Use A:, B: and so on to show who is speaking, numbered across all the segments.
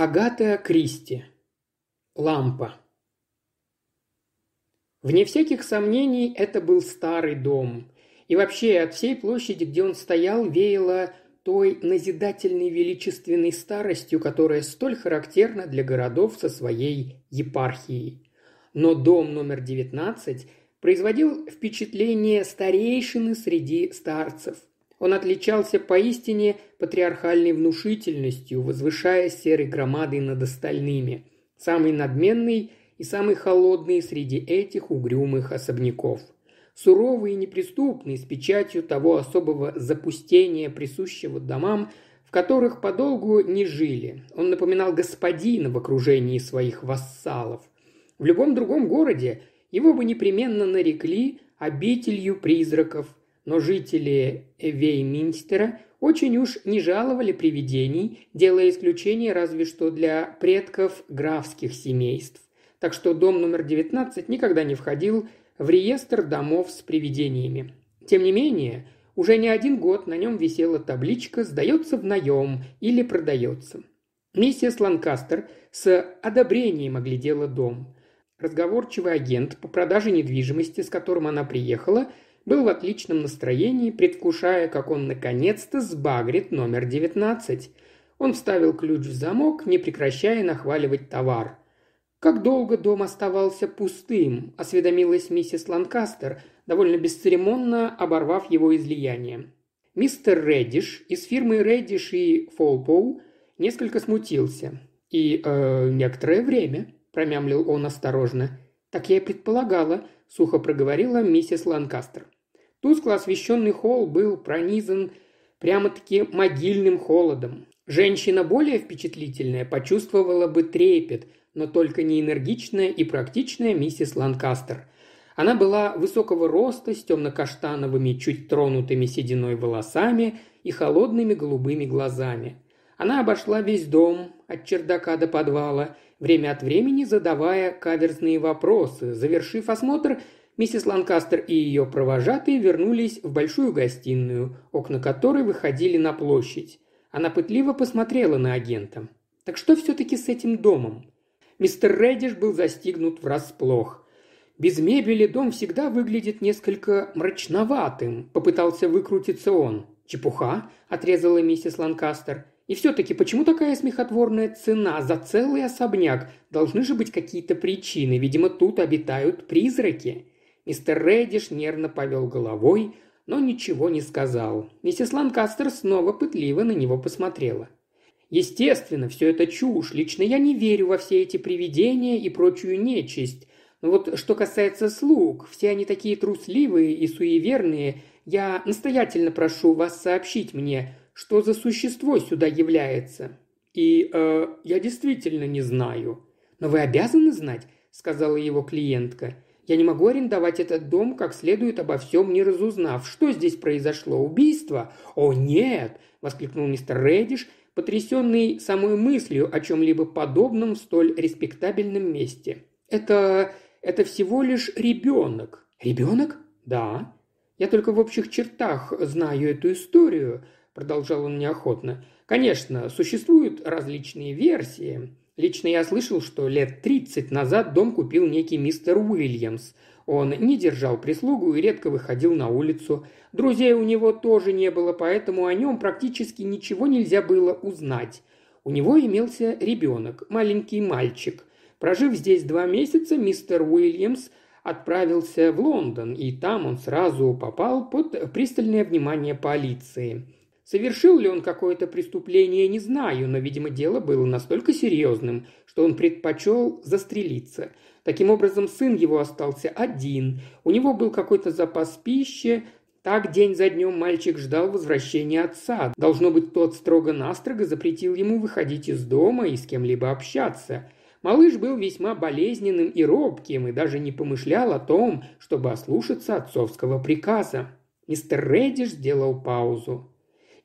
A: Агата Кристи. Лампа. Вне всяких сомнений, это был старый дом. И вообще, от всей площади, где он стоял, веяло той назидательной величественной старостью, которая столь характерна для городов со своей епархией. Но дом номер 19 производил впечатление старейшины среди старцев – он отличался поистине патриархальной внушительностью, возвышая серой громадой над остальными, самый надменный и самый холодный среди этих угрюмых особняков. Суровый и неприступный, с печатью того особого запустения, присущего домам, в которых подолгу не жили. Он напоминал господина в окружении своих вассалов. В любом другом городе его бы непременно нарекли обителью призраков но жители Вейминстера очень уж не жаловали привидений, делая исключение разве что для предков графских семейств. Так что дом номер 19 никогда не входил в реестр домов с привидениями. Тем не менее, уже не один год на нем висела табличка «Сдается в наем» или «Продается». Миссис Ланкастер с одобрением оглядела дом. Разговорчивый агент по продаже недвижимости, с которым она приехала – был в отличном настроении, предвкушая, как он наконец-то сбагрит номер 19. Он вставил ключ в замок, не прекращая нахваливать товар. «Как долго дом оставался пустым?» – осведомилась миссис Ланкастер, довольно бесцеремонно оборвав его излияние. Мистер Реддиш из фирмы Реддиш и Фолпоу несколько смутился. «И э, некоторое время», – промямлил он осторожно. «Так я и предполагала», – сухо проговорила миссис Ланкастер. Тускло освещенный холл был пронизан прямо-таки могильным холодом. Женщина более впечатлительная почувствовала бы трепет, но только не энергичная и практичная миссис Ланкастер. Она была высокого роста, с темно-каштановыми, чуть тронутыми сединой волосами и холодными голубыми глазами. Она обошла весь дом, от чердака до подвала, время от времени задавая каверзные вопросы. Завершив осмотр, Миссис Ланкастер и ее провожатые вернулись в большую гостиную, окна которой выходили на площадь. Она пытливо посмотрела на агента. «Так что все-таки с этим домом?» Мистер Реддиш был застигнут врасплох. «Без мебели дом всегда выглядит несколько мрачноватым», – попытался выкрутиться он. «Чепуха», – отрезала миссис Ланкастер. «И все-таки почему такая смехотворная цена за целый особняк? Должны же быть какие-то причины. Видимо, тут обитают призраки». Мистер Рэдиш нервно повел головой, но ничего не сказал. Миссис Ланкастер снова пытливо на него посмотрела. «Естественно, все это чушь. Лично я не верю во все эти привидения и прочую нечисть. Но вот что касается слуг, все они такие трусливые и суеверные. Я настоятельно прошу вас сообщить мне, что за существо сюда является. И э, я действительно не знаю». «Но вы обязаны знать», — сказала его клиентка. Я не могу арендовать этот дом, как следует обо всем не разузнав. Что здесь произошло? Убийство? О, нет!» – воскликнул мистер Рэдиш, потрясенный самой мыслью о чем-либо подобном в столь респектабельном месте. «Это... это всего лишь ребенок». «Ребенок?» «Да». «Я только в общих чертах знаю эту историю», – продолжал он неохотно. «Конечно, существуют различные версии. Лично я слышал, что лет 30 назад дом купил некий мистер Уильямс. Он не держал прислугу и редко выходил на улицу. Друзей у него тоже не было, поэтому о нем практически ничего нельзя было узнать. У него имелся ребенок, маленький мальчик. Прожив здесь два месяца, мистер Уильямс отправился в Лондон, и там он сразу попал под пристальное внимание полиции. Совершил ли он какое-то преступление, не знаю, но, видимо, дело было настолько серьезным, что он предпочел застрелиться. Таким образом, сын его остался один. У него был какой-то запас пищи, так день за днем мальчик ждал возвращения отца. Должно быть, тот строго-настрого запретил ему выходить из дома и с кем-либо общаться. Малыш был весьма болезненным и робким и даже не помышлял о том, чтобы ослушаться отцовского приказа. Мистер Реддиш сделал паузу.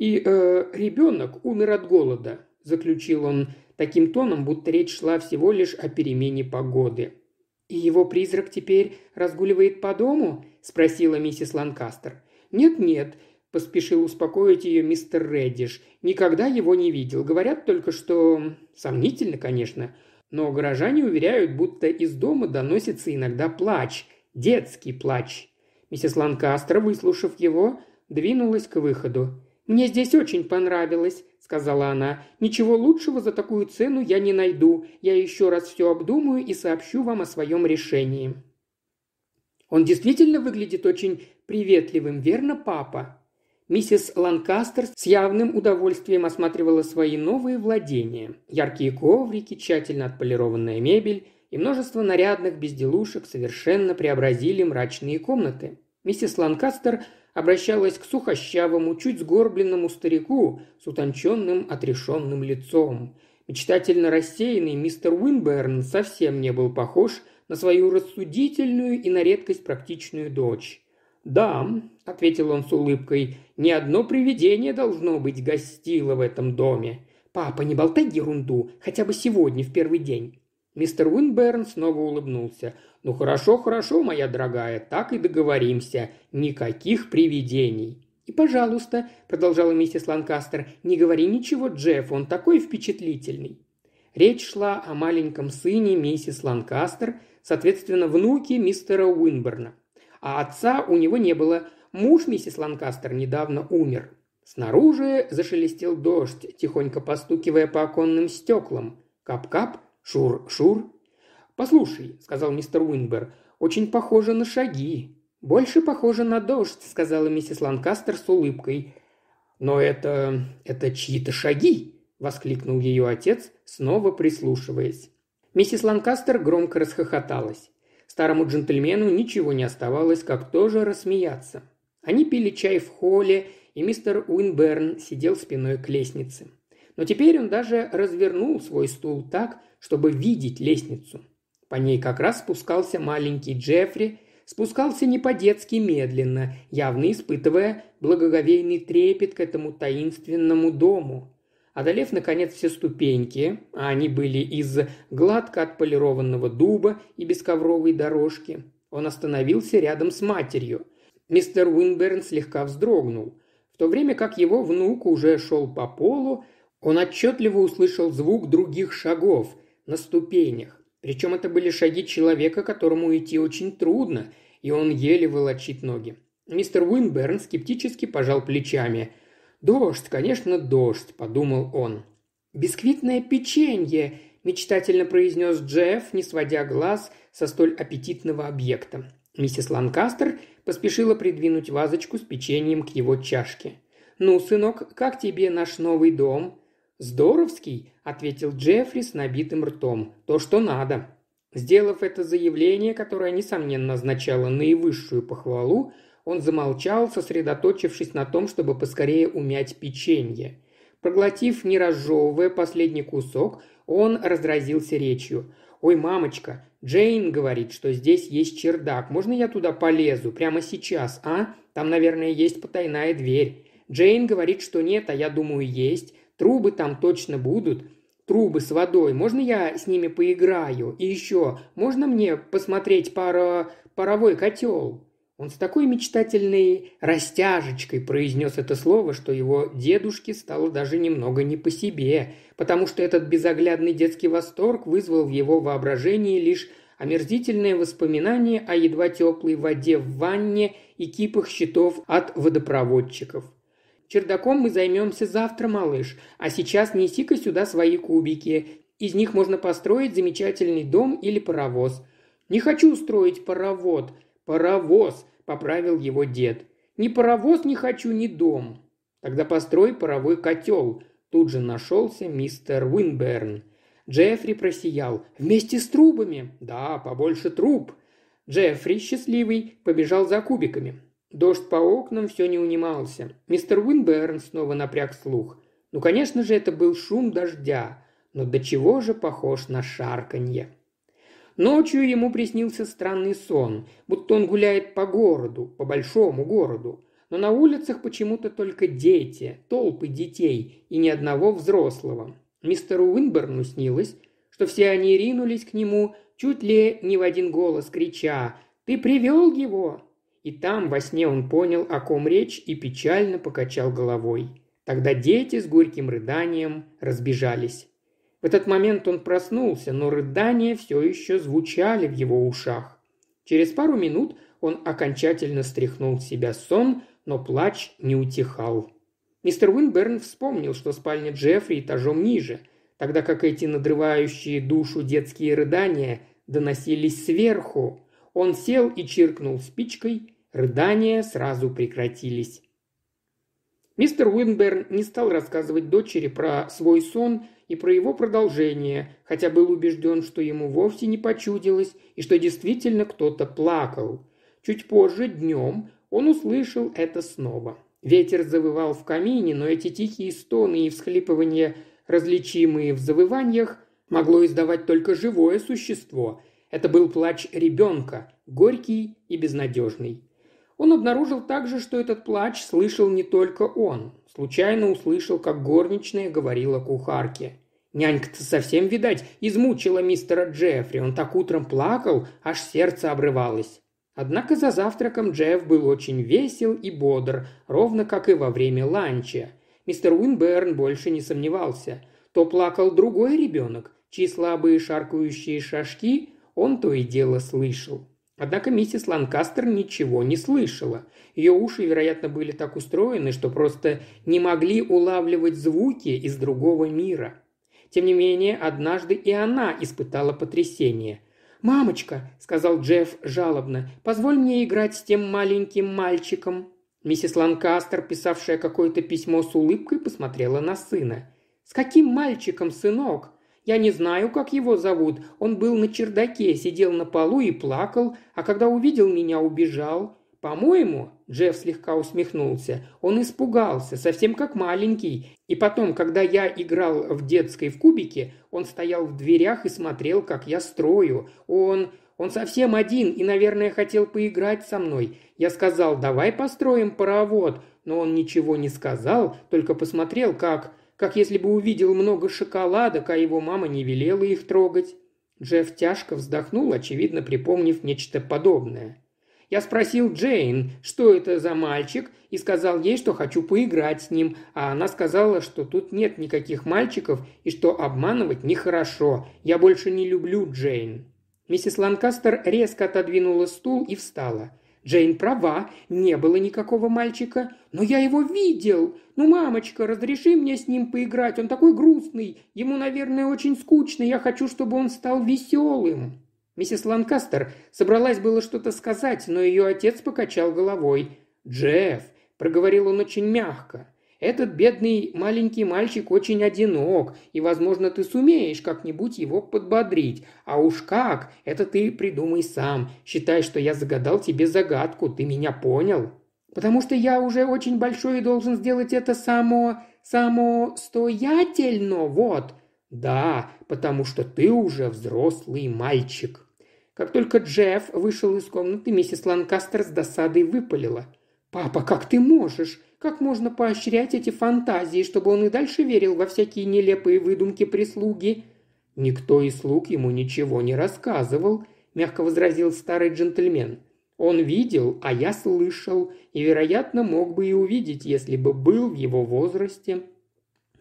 A: И э, ребенок умер от голода, заключил он таким тоном, будто речь шла всего лишь о перемене погоды. «И его призрак теперь разгуливает по дому?» – спросила миссис Ланкастер. «Нет-нет», – поспешил успокоить ее мистер Реддиш. «Никогда его не видел. Говорят только, что... Сомнительно, конечно. Но горожане уверяют, будто из дома доносится иногда плач. Детский плач». Миссис Ланкастер, выслушав его, двинулась к выходу. «Мне здесь очень понравилось», — сказала она. «Ничего лучшего за такую цену я не найду. Я еще раз все обдумаю и сообщу вам о своем решении». «Он действительно выглядит очень приветливым, верно, папа?» Миссис Ланкастер с явным удовольствием осматривала свои новые владения. Яркие коврики, тщательно отполированная мебель и множество нарядных безделушек совершенно преобразили мрачные комнаты. Миссис Ланкастер – обращалась к сухощавому, чуть сгорбленному старику с утонченным отрешенным лицом. Мечтательно рассеянный мистер Уинберн совсем не был похож на свою рассудительную и на редкость практичную дочь. «Да», — ответил он с улыбкой, — «ни одно привидение должно быть гостило в этом доме». «Папа, не болтай ерунду, хотя бы сегодня, в первый день. Мистер Уинберн снова улыбнулся. «Ну хорошо, хорошо, моя дорогая, так и договоримся. Никаких привидений». «И, пожалуйста», – продолжала миссис Ланкастер, – «не говори ничего Джефф, он такой впечатлительный». Речь шла о маленьком сыне миссис Ланкастер, соответственно, внуке мистера Уинберна. А отца у него не было. Муж миссис Ланкастер недавно умер. Снаружи зашелестел дождь, тихонько постукивая по оконным стеклам. Кап-кап – «Шур-шур?» «Послушай», – сказал мистер Уинбер, – «очень похоже на шаги». «Больше похоже на дождь», – сказала миссис Ланкастер с улыбкой. «Но это... это чьи-то шаги!» – воскликнул ее отец, снова прислушиваясь. Миссис Ланкастер громко расхохоталась. Старому джентльмену ничего не оставалось, как тоже рассмеяться. Они пили чай в холле, и мистер Уинберн сидел спиной к лестнице. Но теперь он даже развернул свой стул так, чтобы видеть лестницу. По ней как раз спускался маленький Джеффри, спускался не по-детски медленно, явно испытывая благоговейный трепет к этому таинственному дому. Одолев, наконец, все ступеньки, а они были из гладко отполированного дуба и без ковровой дорожки, он остановился рядом с матерью. Мистер Уинберн слегка вздрогнул, в то время как его внук уже шел по полу, он отчетливо услышал звук других шагов на ступенях. Причем это были шаги человека, которому идти очень трудно, и он еле волочит ноги. Мистер Уинберн скептически пожал плечами. «Дождь, конечно, дождь», – подумал он. «Бисквитное печенье», – мечтательно произнес Джефф, не сводя глаз со столь аппетитного объекта. Миссис Ланкастер поспешила придвинуть вазочку с печеньем к его чашке. «Ну, сынок, как тебе наш новый дом?» «Здоровский», — ответил Джеффри с набитым ртом. «То, что надо». Сделав это заявление, которое, несомненно, означало наивысшую похвалу, он замолчал, сосредоточившись на том, чтобы поскорее умять печенье. Проглотив, не разжевывая последний кусок, он разразился речью. «Ой, мамочка, Джейн говорит, что здесь есть чердак. Можно я туда полезу? Прямо сейчас, а? Там, наверное, есть потайная дверь. Джейн говорит, что нет, а я думаю, есть. Трубы там точно будут. Трубы с водой. Можно я с ними поиграю? И еще, можно мне посмотреть пара... паровой котел?» Он с такой мечтательной растяжечкой произнес это слово, что его дедушке стало даже немного не по себе, потому что этот безоглядный детский восторг вызвал в его воображении лишь омерзительное воспоминание о едва теплой воде в ванне и кипах щитов от водопроводчиков – Чердаком мы займемся завтра, малыш, а сейчас неси-ка сюда свои кубики. Из них можно построить замечательный дом или паровоз». «Не хочу строить паровод», «Паровоз», – поправил его дед. «Ни паровоз не хочу, ни дом». «Тогда построй паровой котел», – тут же нашелся мистер Уинберн. Джеффри просиял. «Вместе с трубами?» «Да, побольше труб». Джеффри, счастливый, побежал за кубиками. Дождь по окнам все не унимался. Мистер Уинберн снова напряг слух. Ну, конечно же, это был шум дождя, но до чего же похож на шарканье. Ночью ему приснился странный сон, будто он гуляет по городу, по большому городу. Но на улицах почему-то только дети, толпы детей и ни одного взрослого. Мистеру Уинберну снилось, что все они ринулись к нему чуть ли не в один голос, крича «Ты привел его! И там во сне он понял, о ком речь, и печально покачал головой. Тогда дети с горьким рыданием разбежались. В этот момент он проснулся, но рыдания все еще звучали в его ушах. Через пару минут он окончательно стряхнул с себя сон, но плач не утихал. Мистер Уинберн вспомнил, что спальня Джеффри этажом ниже, тогда как эти надрывающие душу детские рыдания доносились сверху, он сел и чиркнул спичкой, рыдания сразу прекратились. Мистер Уинберн не стал рассказывать дочери про свой сон и про его продолжение, хотя был убежден, что ему вовсе не почудилось и что действительно кто-то плакал. Чуть позже, днем, он услышал это снова. Ветер завывал в камине, но эти тихие стоны и всхлипывания, различимые в завываниях, могло издавать только живое существо – это был плач ребенка, горький и безнадежный. Он обнаружил также, что этот плач слышал не только он. Случайно услышал, как горничная говорила кухарке. «Нянька-то совсем, видать, измучила мистера Джеффри. Он так утром плакал, аж сердце обрывалось». Однако за завтраком Джефф был очень весел и бодр, ровно как и во время ланча. Мистер Уинберн больше не сомневался. То плакал другой ребенок, чьи слабые шаркающие шажки он то и дело слышал. Однако миссис Ланкастер ничего не слышала. Ее уши, вероятно, были так устроены, что просто не могли улавливать звуки из другого мира. Тем не менее, однажды и она испытала потрясение. «Мамочка», – сказал Джефф жалобно, – «позволь мне играть с тем маленьким мальчиком». Миссис Ланкастер, писавшая какое-то письмо с улыбкой, посмотрела на сына. «С каким мальчиком, сынок?» Я не знаю, как его зовут. Он был на чердаке, сидел на полу и плакал, а когда увидел меня, убежал. По-моему, Джефф слегка усмехнулся, он испугался, совсем как маленький. И потом, когда я играл в детской в кубике, он стоял в дверях и смотрел, как я строю. Он... Он совсем один и, наверное, хотел поиграть со мной. Я сказал, давай построим паровод, но он ничего не сказал, только посмотрел, как как если бы увидел много шоколадок, а его мама не велела их трогать. Джефф тяжко вздохнул, очевидно, припомнив нечто подобное. Я спросил Джейн, что это за мальчик, и сказал ей, что хочу поиграть с ним, а она сказала, что тут нет никаких мальчиков и что обманывать нехорошо. Я больше не люблю Джейн. Миссис Ланкастер резко отодвинула стул и встала – Джейн права, не было никакого мальчика, но я его видел. Ну, мамочка, разреши мне с ним поиграть, он такой грустный, ему, наверное, очень скучно, я хочу, чтобы он стал веселым». Миссис Ланкастер собралась было что-то сказать, но ее отец покачал головой. «Джефф», — проговорил он очень мягко, этот бедный маленький мальчик очень одинок, и, возможно, ты сумеешь как-нибудь его подбодрить. А уж как, это ты придумай сам. Считай, что я загадал тебе загадку, ты меня понял?» «Потому что я уже очень большой и должен сделать это само... самостоятельно, вот!» «Да, потому что ты уже взрослый мальчик». Как только Джефф вышел из комнаты, миссис Ланкастер с досадой выпалила. «Папа, как ты можешь? Как можно поощрять эти фантазии, чтобы он и дальше верил во всякие нелепые выдумки прислуги?» «Никто из слуг ему ничего не рассказывал», – мягко возразил старый джентльмен. «Он видел, а я слышал, и, вероятно, мог бы и увидеть, если бы был в его возрасте».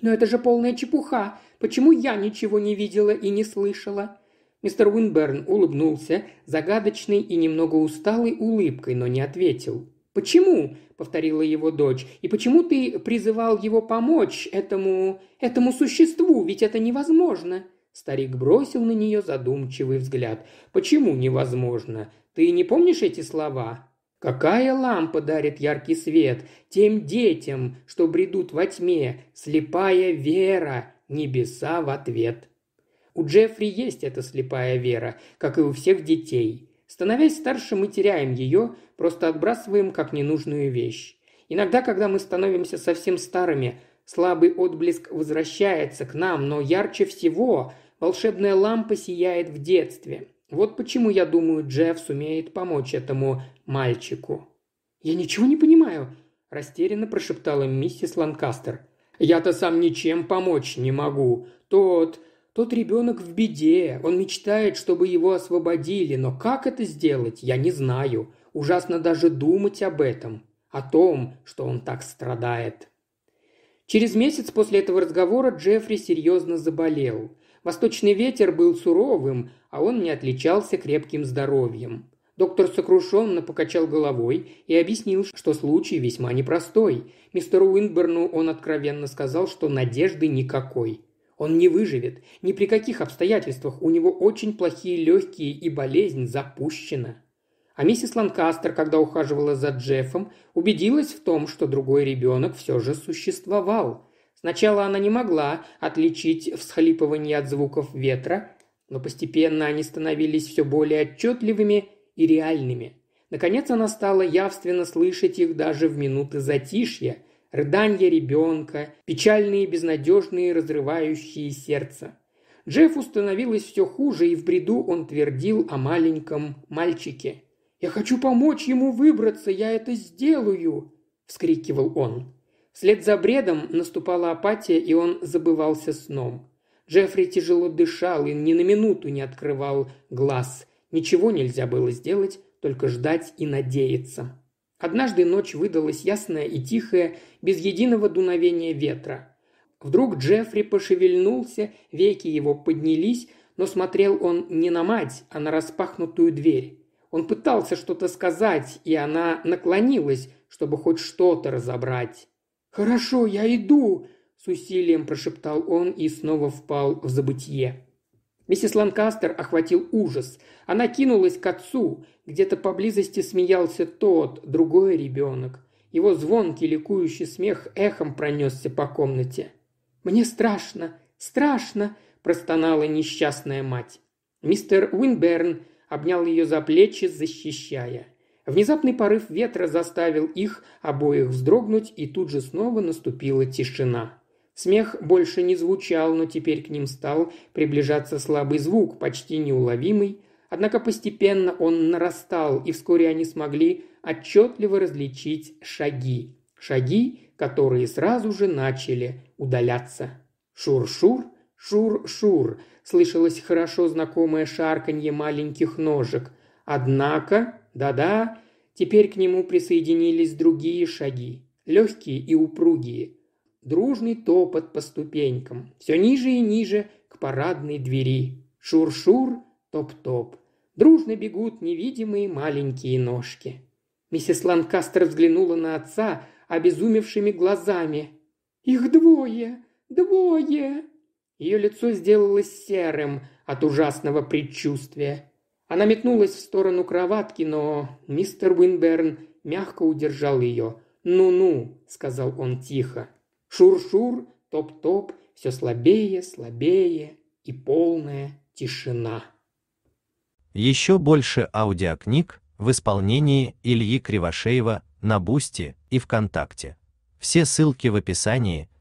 A: «Но это же полная чепуха! Почему я ничего не видела и не слышала?» Мистер Уинберн улыбнулся загадочной и немного усталой улыбкой, но не ответил. «Почему?» – повторила его дочь. «И почему ты призывал его помочь этому... этому существу? Ведь это невозможно!» Старик бросил на нее задумчивый взгляд. «Почему невозможно? Ты не помнишь эти слова?» Какая лампа дарит яркий свет тем детям, что бредут во тьме, слепая вера, небеса в ответ. У Джеффри есть эта слепая вера, как и у всех детей. Становясь старше, мы теряем ее, просто отбрасываем как ненужную вещь. Иногда, когда мы становимся совсем старыми, слабый отблеск возвращается к нам, но ярче всего волшебная лампа сияет в детстве. Вот почему, я думаю, Джефф сумеет помочь этому мальчику. «Я ничего не понимаю», – растерянно прошептала миссис Ланкастер. «Я-то сам ничем помочь не могу. Тот тот ребенок в беде, он мечтает, чтобы его освободили, но как это сделать, я не знаю. Ужасно даже думать об этом, о том, что он так страдает. Через месяц после этого разговора Джеффри серьезно заболел. Восточный ветер был суровым, а он не отличался крепким здоровьем. Доктор сокрушенно покачал головой и объяснил, что случай весьма непростой. Мистеру Уинберну он откровенно сказал, что надежды никакой. Он не выживет. Ни при каких обстоятельствах у него очень плохие легкие и болезнь запущена. А миссис Ланкастер, когда ухаживала за Джеффом, убедилась в том, что другой ребенок все же существовал. Сначала она не могла отличить всхлипывание от звуков ветра, но постепенно они становились все более отчетливыми и реальными. Наконец она стала явственно слышать их даже в минуты затишья – рыдания ребенка, печальные, безнадежные, разрывающие сердца. Джеффу становилось все хуже, и в бреду он твердил о маленьком мальчике. «Я хочу помочь ему выбраться, я это сделаю!» – вскрикивал он. Вслед за бредом наступала апатия, и он забывался сном. Джеффри тяжело дышал и ни на минуту не открывал глаз. Ничего нельзя было сделать, только ждать и надеяться. Однажды ночь выдалась ясная и тихая, без единого дуновения ветра. Вдруг Джеффри пошевельнулся, веки его поднялись, но смотрел он не на мать, а на распахнутую дверь. Он пытался что-то сказать, и она наклонилась, чтобы хоть что-то разобрать. «Хорошо, я иду!» – с усилием прошептал он и снова впал в забытье. Миссис Ланкастер охватил ужас. Она кинулась к отцу. Где-то поблизости смеялся тот, другой ребенок. Его звонкий ликующий смех эхом пронесся по комнате. «Мне страшно, страшно!» – простонала несчастная мать. Мистер Уинберн обнял ее за плечи, защищая. Внезапный порыв ветра заставил их обоих вздрогнуть, и тут же снова наступила тишина. Смех больше не звучал, но теперь к ним стал приближаться слабый звук, почти неуловимый. Однако постепенно он нарастал, и вскоре они смогли отчетливо различить шаги. Шаги, которые сразу же начали удаляться. Шур-шур, шур-шур, слышалось хорошо знакомое шарканье маленьких ножек. Однако, да-да, теперь к нему присоединились другие шаги, легкие и упругие – дружный топот по ступенькам, все ниже и ниже к парадной двери. Шур-шур, топ-топ. Дружно бегут невидимые маленькие ножки. Миссис Ланкастер взглянула на отца обезумевшими глазами. «Их двое! Двое!» Ее лицо сделалось серым от ужасного предчувствия. Она метнулась в сторону кроватки, но мистер Уинберн мягко удержал ее. «Ну-ну», — сказал он тихо, Шур-шур, топ-топ, все слабее, слабее и полная тишина. Еще больше аудиокниг в исполнении Ильи Кривошеева на Бусти и ВКонтакте. Все ссылки в описании –